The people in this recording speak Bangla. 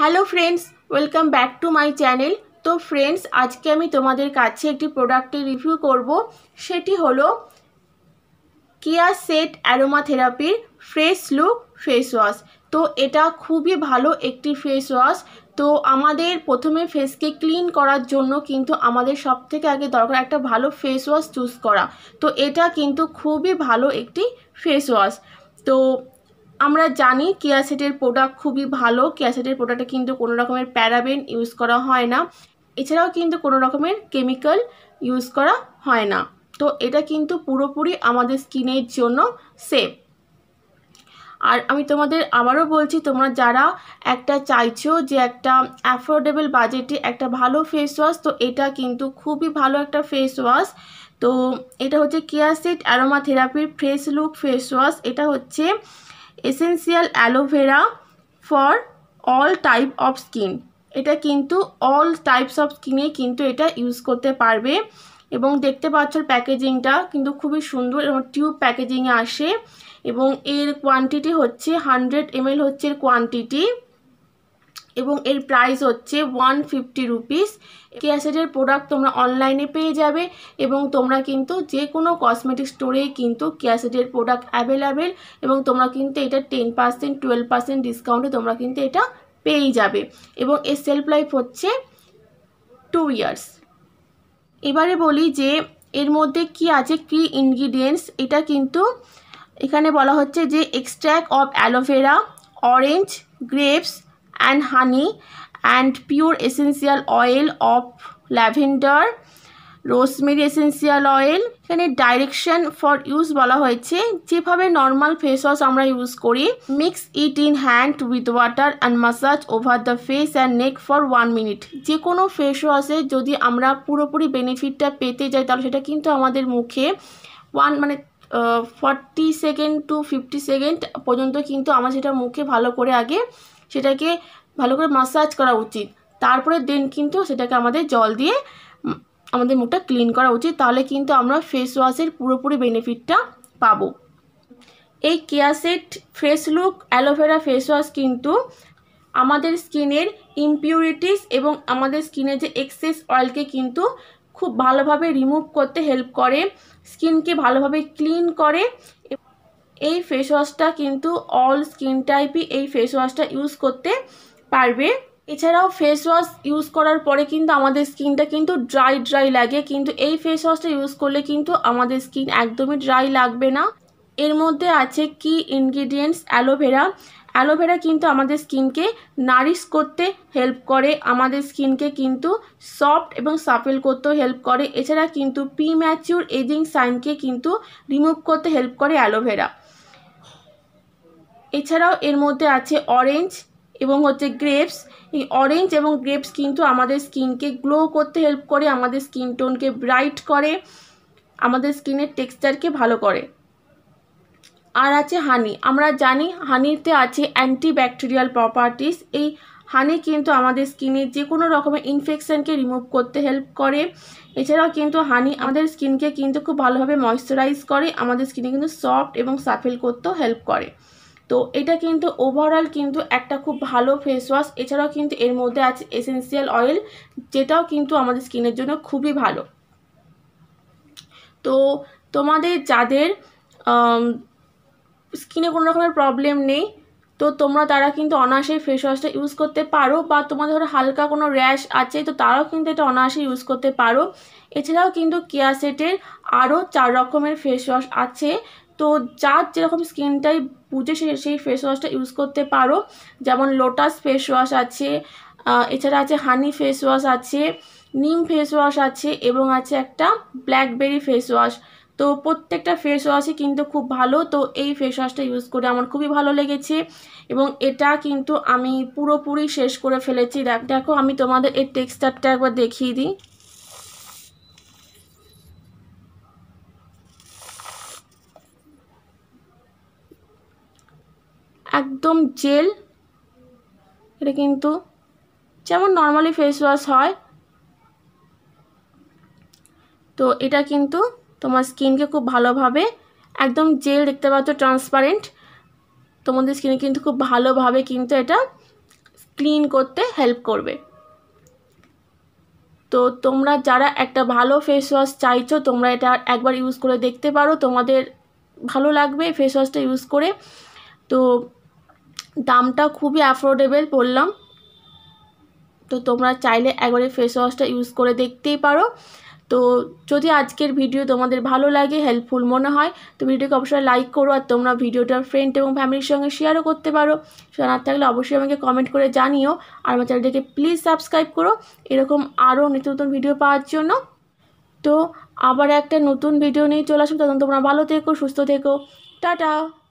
hello friends welcome back to my channel তো ফ্রেন্ডস আজকে আমি তোমাদের কাছে একটি প্রোডাক্টের রিভিউ করব সেটি হলো কেয়া সেট অ্যারোমা থেরাপির ফ্রেশ লুক ফেস ওয়াশ তো এটা খুবই ভালো একটি ফেস ওয়াশ তো আমাদের প্রথমে ফেসকে ক্লিন করার জন্য কিন্তু আমাদের সব থেকে আগে দরকার একটা ভালো ফেস ওয়াশ চুজ করা তো এটা কিন্তু খুবই ভালো একটি ফেস ওয়াশ তো আমরা জানি কেয়াসেটের প্রোডাক্ট খুবই ভালো কেয়াসেটের প্রোডাক্টে কিন্তু কোনো রকমের প্যারাবেন ইউজ করা হয় না এছাড়াও কিন্তু কোনো রকমের কেমিক্যাল ইউজ করা হয় না তো এটা কিন্তু পুরোপুরি আমাদের স্কিনের জন্য সেফ আর আমি তোমাদের আবারও বলছি তোমরা যারা একটা চাইছো যে একটা অ্যাফোর্ডেবল বাজেটে একটা ভালো ফেস ওয়াশ তো এটা কিন্তু খুবই ভালো একটা ফেস ওয়াশ তো এটা হচ্ছে কেয়াসেট অ্যারোমা থেরাপির ফ্রেশ লুক ফেস ওয়াশ এটা হচ্ছে essential aloe vera for all type of skin এটা কিন্তু অল টাইপস অফ স্কিনে কিন্তু এটা ইউজ করতে পারবে এবং দেখতে পাচ্ছ প্যাকেজিংটা কিন্তু খুবই সুন্দর এবং টিউব প্যাকেজিংয়ে আসে এবং এর কোয়ান্টিটি হচ্ছে হানড্রেড এমএল হচ্ছে কোয়ান্টিটি এবং এর প্রাইস হচ্ছে ওয়ান ফিফটি রুপিস ক্যাসেটের প্রোডাক্ট তোমরা অনলাইনে পেয়ে যাবে এবং তোমরা কিন্তু যে কোনো কসমেটিক স্টোরেই কিন্তু ক্যাসেটের প্রোডাক্ট অ্যাভেলেবেল এবং তোমরা কিন্তু এটা টেন পার্সেন্ট টুয়েলভ পার্সেন্ট ডিসকাউন্টে তোমরা কিন্তু এটা পেয়েই যাবে এবং এর সেলফ লাইফ হচ্ছে টু ইয়ার্স এবারে বলি যে এর মধ্যে কি আছে কি ইনগ্রিডিয়েন্টস এটা কিন্তু এখানে বলা হচ্ছে যে extract of aloe vera orange grapes and honey and pure essential oil of lavender rosemary essential oil এখানে ডাইরেকশন ফর ইউজ বলা হয়েছে যেভাবে নর্মাল ফেস ওয়াশ আমরা ইউজ করি mix it in hand with water and massage over the face and neck for one minute যে কোনো ফেস ওয়াশে যদি আমরা পুরোপুরি বেনিফিটটা পেতে যাই তাহলে সেটা কিন্তু আমাদের মুখে ওয়ান মানে forty second to fifty second পর্যন্ত কিন্তু আমার সেটা মুখে ভালো করে আগে সেটাকে ভালো করে মাসাজ করা উচিত তারপরে দেন কিন্তু সেটাকে আমাদের জল দিয়ে আমাদের মুখটা ক্লিন করা উচিত তাহলে কিন্তু আমরা ফেস ওয়াশের পুরোপুরি বেনিফিটটা পাবো এই Keya Seth fresh look aloe vera face wash কিন্তু আমাদের স্কিনের ইমপিউরিটিস এবং আমাদের স্কিনের যে এক্সেস অয়েলকে কিন্তু খুব ভালোভাবে রিমুভ করতে হেল্প করে স্কিনকে ভালোভাবে ক্লিন করে এই ফেস ওয়াশটা কিন্তু অল স্কিন টাইপই এই ফেস ওয়াশটা ইউজ করতে পারবে এছাড়াও ফেস ওয়াশ ইউজ করার পরে কিন্তু আমাদের স্কিনটা কিন্তু ড্রাই ড্রাই লাগে কিন্তু এই ফেস ওয়াশটা ইউজ করলে কিন্তু আমাদের স্কিন একদমই ড্রাই লাগবে না এর মধ্যে আছে কি ইনগ্রিডিয়েন্টস অ্যালোভেরা অ্যালোভেরা কিন্তু আমাদের স্কিনকে নারিশ করতে হেল্প করে আমাদের স্কিনকে কিন্তু সফট এবং সাফেল করতেও হেল্প করে এছাড়া কিন্তু প্রিম্যাচিউর এজিং সাইনকে কিন্তু রিমুভ করতে হেল্প করে অ্যালোভেরা এছাড়াও এর মধ্যে আছে অরেঞ্জ এবং হচ্ছে গ্রেপস এই অরেঞ্জ এবং গ্রেপস কিন্তু আমাদের স্কিনকে গ্লো করতে হেল্প করে আমাদের স্কিন টোনকে ব্রাইট করে আমাদের স্কিনের টেক্সচারকে ভালো করে আর আছে হানি আমরা জানি হানিতে আছে অ্যান্টি ব্যাকটেরিয়াল প্রপার্টিস এই হানি কিন্তু আমাদের স্কিনে যে কোনো রকমের ইনফেকশানকে রিমুভ করতে হেল্প করে এছাড়াও কিন্তু হানি আমাদের স্কিনকে কিন্তু খুব ভালোভাবে ময়শ্চারাইজ করে আমাদের স্কিনে কিন্তু সফট এবং সাফেল করতেও হেল্প করে তো এটা কিন্তু ওভারঅল কিন্তু একটা খুব ভালো ফেস ওয়াশ এছাড়াও কিন্তু এর মধ্যে আছে এসেন্সিয়াল অয়েল যেটাও কিন্তু আমাদের স্কিনের জন্য খুবই ভালো তো তোমাদের যাদের স্কিনে কোনো রকমের প্রবলেম নেই তো তোমরা তারা কিন্তু অনায়াসেই ফেস ওয়াশটা ইউজ করতে পারো বা তোমাদের ধরো হালকা কোনো র্যাশ আছে তো তারাও কিন্তু এটা অনায়াসে ইউজ করতে পারো এছাড়াও কিন্তু কেয়াসেটের আরও চার রকমের ফেস ওয়াশ আছে তো যার যেরকম স্কিনটাই পুজো সেই ফেস ওয়াশটা ইউজ করতে পারো যেমন লোটাস ফেস ওয়াশ আছে এছাড়া আছে হানি ফেস ওয়াশ আছে নিম ফেস ওয়াশ আছে এবং আছে একটা ব্ল্যাকবেরি ফেস ওয়াশ তো প্রত্যেকটা ফেস ওয়াশই কিন্তু খুব ভালো তো এই ফেস ওয়াশটা ইউজ করে আমার খুবই ভালো লেগেছে এবং এটা কিন্তু আমি পুরোপুরি শেষ করে ফেলেছি দেখ দেখো আমি তোমাদের এর টেক্সচারটা একবার দেখিয়ে দিই একদম জেল এটা কিন্তু যেমন নর্মালি ফেস ওয়াশ হয় তো এটা কিন্তু তোমার স্কিনকে খুব ভালোভাবে একদম জেল দেখতে পাচ্ছ ট্রান্সপারেন্ট তোমাদের স্কিনে কিন্তু খুব ভালোভাবে কিন্তু এটা ক্লিন করতে হেল্প করবে তো তোমরা যারা একটা ভালো ফেস ওয়াশ চাইছো তোমরা এটা একবার ইউজ করে দেখতে পারো তোমাদের ভালো লাগবে ফেস ওয়াশটা ইউজ করে তো দামটা খুবই অ্যাফোর্ডেবল বললাম তো তোমরা চাইলে একবারে ফেস ওয়াশটা ইউজ করে দেখতেই পারো তো যদি আজকের ভিডিও তোমাদের ভালো লাগে হেল্পফুল মনে হয় তো ভিডিওকে অবশ্যই লাইক করো আর তোমরা ভিডিওটা ফ্রেন্ড এবং ফ্যামিলির সঙ্গে শেয়ারও করতে পারো না থাকলে অবশ্যই আমাকে কমেন্ট করে জানিও আর আমার চ্যানেলটিকে প্লিজ সাবস্ক্রাইব করো এরকম আরও নিত্য নতুন ভিডিও পাওয়ার জন্য তো আবার একটা নতুন ভিডিও নিয়ে চলে আসবো তখন তোমরা ভালো থেকো সুস্থ থেকো টাটা